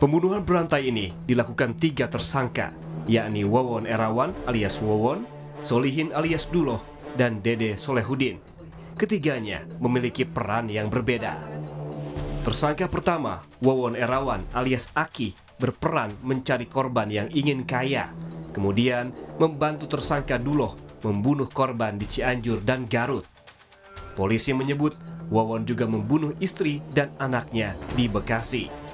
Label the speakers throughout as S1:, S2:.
S1: Pembunuhan berantai ini dilakukan tiga tersangka, yakni Wawon Erawan alias Wawon, Solihin alias Duloh, dan Dede Solehudin. Ketiganya memiliki peran yang berbeda. Tersangka pertama, Wawon Erawan alias Aki, berperan mencari korban yang ingin kaya. Kemudian membantu tersangka Duloh membunuh korban di Cianjur dan Garut. Polisi menyebut Wawon juga membunuh istri dan anaknya di Bekasi.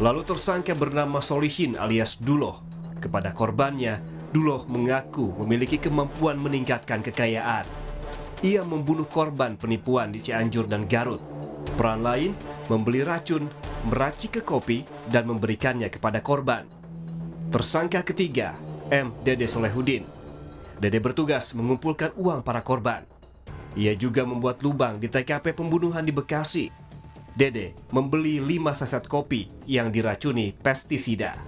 S1: Lalu tersangka bernama Solihin alias Duloh. Kepada korbannya, Duloh mengaku memiliki kemampuan meningkatkan kekayaan. Ia membunuh korban penipuan di Cianjur dan Garut. Peran lain, membeli racun, meracik ke kopi, dan memberikannya kepada korban. Tersangka ketiga, M. Dede Solehudin. Dede bertugas mengumpulkan uang para korban. Ia juga membuat lubang di TKP pembunuhan di Bekasi Dede membeli 5 saset kopi yang diracuni pestisida.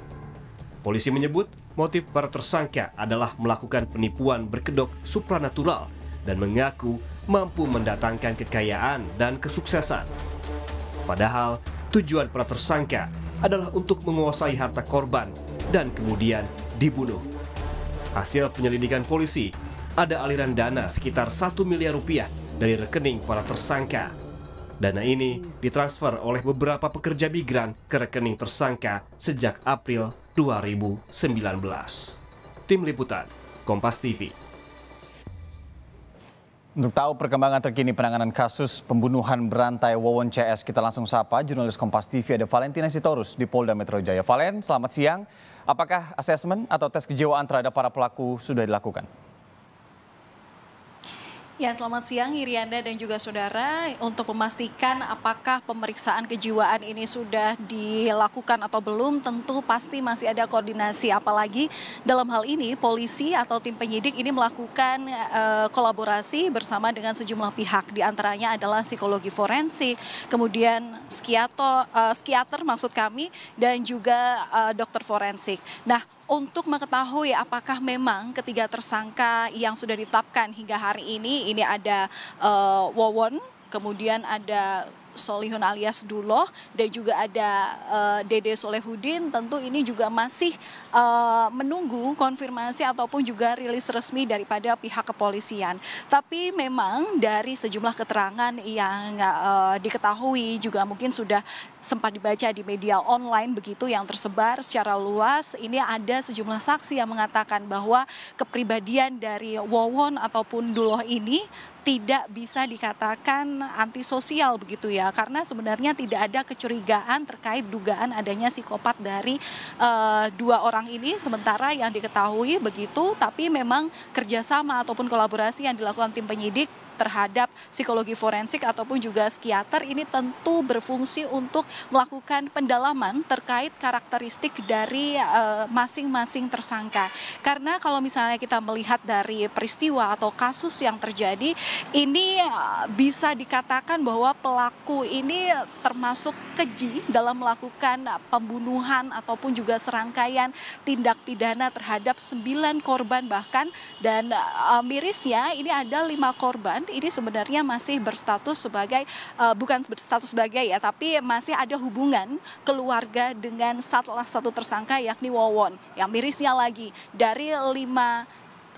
S1: Polisi menyebut motif para tersangka adalah melakukan penipuan berkedok supranatural dan mengaku mampu mendatangkan kekayaan dan kesuksesan. Padahal tujuan para tersangka adalah untuk menguasai harta korban dan kemudian dibunuh. Hasil penyelidikan polisi, ada aliran dana sekitar 1 miliar rupiah dari rekening para tersangka Dana ini ditransfer oleh beberapa pekerja migran ke rekening tersangka sejak April 2019. Tim Liputan, Kompas TV. Untuk tahu
S2: perkembangan terkini penanganan kasus pembunuhan berantai Wawon CS, kita langsung sapa jurnalis Kompas TV ada Valentina Sitorus di Polda Metro Jaya. Valen, selamat siang. Apakah asesmen atau tes kejiwaan terhadap para pelaku sudah dilakukan?
S3: Ya, selamat siang Irianda dan juga saudara. Untuk memastikan apakah pemeriksaan kejiwaan ini sudah dilakukan atau belum, tentu pasti masih ada koordinasi. Apalagi dalam hal ini polisi atau tim penyidik ini melakukan uh, kolaborasi bersama dengan sejumlah pihak. Di antaranya adalah psikologi forensik, kemudian skiato, uh, eh, skiater maksud kami, dan juga uh, dokter forensik. Nah, untuk mengetahui apakah memang ketiga tersangka yang sudah ditetapkan hingga hari ini ini ada uh, eh, Wawon, kemudian ada Solihun alias Duloh dan juga ada uh, Dede Solehudin tentu ini juga masih uh, menunggu konfirmasi ataupun juga rilis resmi daripada pihak kepolisian. Tapi memang dari sejumlah keterangan yang uh, diketahui juga mungkin sudah sempat dibaca di media online begitu yang tersebar secara luas ini ada sejumlah saksi yang mengatakan bahwa kepribadian dari Wowon ataupun Duloh ini tidak bisa dikatakan antisosial begitu ya karena sebenarnya tidak ada kecurigaan terkait dugaan adanya psikopat dari uh, dua orang ini sementara yang diketahui begitu tapi memang kerjasama ataupun kolaborasi yang dilakukan tim penyidik terhadap psikologi forensik ataupun juga psikiater ini tentu berfungsi untuk melakukan pendalaman terkait karakteristik dari eh, masing-masing uh, tersangka. Karena kalau misalnya kita melihat dari peristiwa atau kasus yang terjadi, ini eh, bisa dikatakan bahwa pelaku ini termasuk keji dalam melakukan eh, pembunuhan ataupun juga serangkaian tindak pidana terhadap sembilan korban bahkan dan eh, mirisnya ini ada lima korban ini sebenarnya masih berstatus sebagai bukan berstatus sebagai ya tapi masih ada hubungan keluarga dengan salah satu tersangka yakni Wawon yang mirisnya lagi dari lima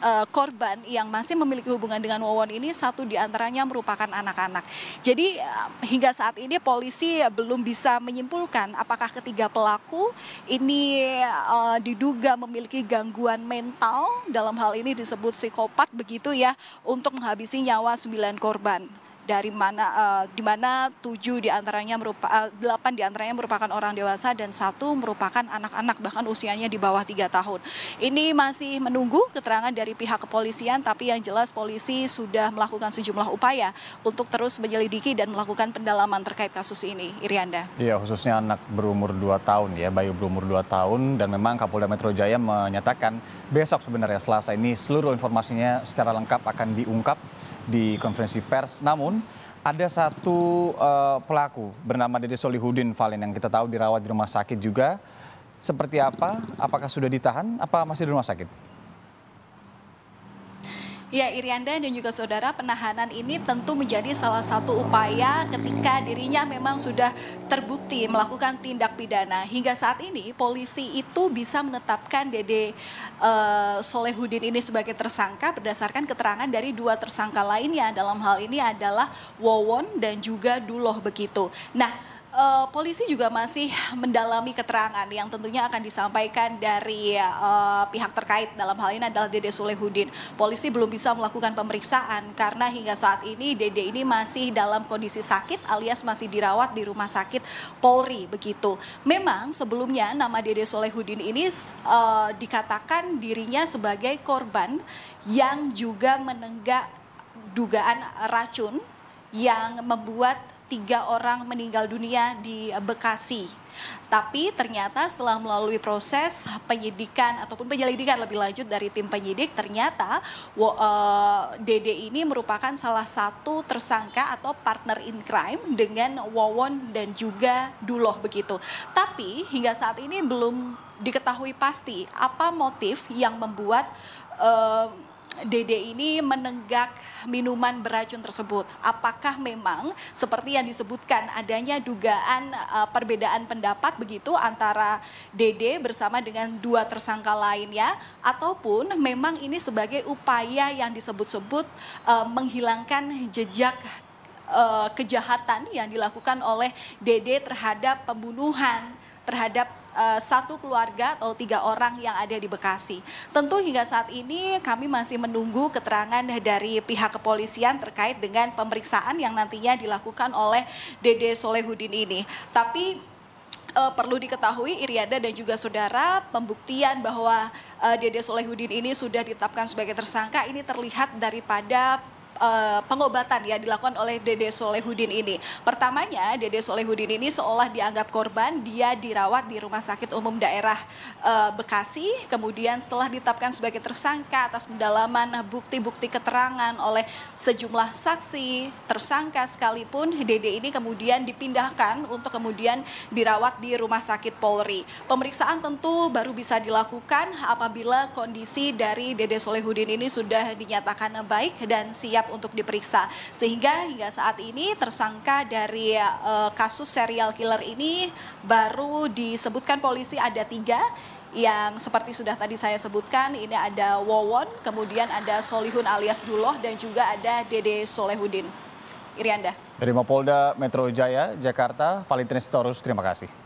S3: uh, korban yang masih memiliki hubungan dengan Wawon ini satu diantaranya merupakan anak-anak. Jadi eh, hingga saat ini polisi belum bisa menyimpulkan apakah ketiga pelaku ini uh, diduga memiliki gangguan mental dalam hal ini disebut psikopat begitu ya untuk menghabisi nyawa sembilan korban dari mana uh, di mana tujuh diantaranya merupakan eh, delapan di diantaranya merupakan orang dewasa dan satu merupakan anak-anak bahkan usianya di bawah tiga tahun. Ini masih menunggu keterangan dari pihak kepolisian tapi yang jelas polisi sudah melakukan sejumlah upaya untuk terus menyelidiki dan melakukan pendalaman terkait kasus ini. Irianda.
S2: Iya khususnya anak berumur dua tahun ya bayi berumur dua tahun dan memang Kapolda Metro Jaya menyatakan besok sebenarnya Selasa ini seluruh informasinya secara lengkap akan diungkap di konferensi pers. Namun ada satu uh, pelaku bernama Dede Solihudin Valen yang kita tahu dirawat di rumah sakit juga. Seperti apa? Apakah sudah ditahan? Apa masih di rumah sakit?
S3: Ya, Irianda dan juga saudara, penahanan ini tentu menjadi salah satu upaya ketika dirinya memang sudah terbukti melakukan tindak pidana. Hingga saat ini, polisi itu bisa menetapkan Dede uh, Solehudin ini sebagai tersangka berdasarkan keterangan dari dua tersangka lainnya. Dalam hal ini adalah Wowon dan juga Duloh begitu. Nah, uh, polisi juga masih mendalami keterangan yang tentunya akan disampaikan dari uh, pihak terkait dalam hal ini adalah Dede Solehudin. Polisi belum bisa melakukan pemeriksaan karena hingga saat ini Dede ini masih dalam kondisi sakit alias masih dirawat di rumah sakit Polri begitu. Memang sebelumnya nama Dede Solehudin ini uh, dikatakan dirinya sebagai korban yang juga menenggak dugaan racun yang membuat tiga orang meninggal dunia di Bekasi. Tapi ternyata setelah melalui proses penyidikan ataupun penyelidikan lebih lanjut dari tim penyidik, ternyata uh, eh, Dede ini merupakan salah satu tersangka atau partner in crime dengan Wawon dan juga Duloh begitu. Tapi hingga saat ini belum diketahui pasti apa motif yang membuat uh, Dede ini menenggak minuman beracun tersebut. Apakah memang seperti yang disebutkan adanya dugaan uh, perbedaan pendapat begitu antara Dede bersama dengan dua tersangka lainnya ataupun memang ini sebagai upaya yang disebut-sebut uh, menghilangkan jejak uh, kejahatan yang dilakukan oleh Dede terhadap pembunuhan terhadap Eh, satu keluarga atau tiga orang yang ada di Bekasi. Tentu hingga saat ini kami masih menunggu keterangan dari pihak kepolisian terkait dengan pemeriksaan yang nantinya dilakukan oleh Dede Solehudin ini. Tapi uh, perlu diketahui Iriada dan juga saudara pembuktian bahwa eh, Dede Solehudin ini sudah ditetapkan sebagai tersangka ini terlihat daripada Eh, pengobatan yang dilakukan oleh Dede Solehudin ini. Pertamanya Dede Solehudin ini seolah dianggap korban, dia dirawat di Rumah Sakit Umum Daerah eh, Bekasi, kemudian setelah ditetapkan sebagai tersangka atas pendalaman bukti-bukti keterangan oleh sejumlah saksi, tersangka sekalipun Dede ini kemudian dipindahkan untuk kemudian dirawat di Rumah Sakit Polri. Pemeriksaan tentu baru bisa dilakukan apabila kondisi dari Dede Solehudin ini sudah dinyatakan baik dan siap siap untuk diperiksa. Sehingga hingga saat ini tersangka dari uh, kasus serial killer ini baru disebutkan polisi ada tiga yang seperti sudah tadi saya sebutkan ini ada Wowon, kemudian ada Solihun alias Duloh dan juga ada Dede Solehudin. Irianda.
S2: Dari Mapolda Metro Jaya, Jakarta, Valentinus Torus terima kasih.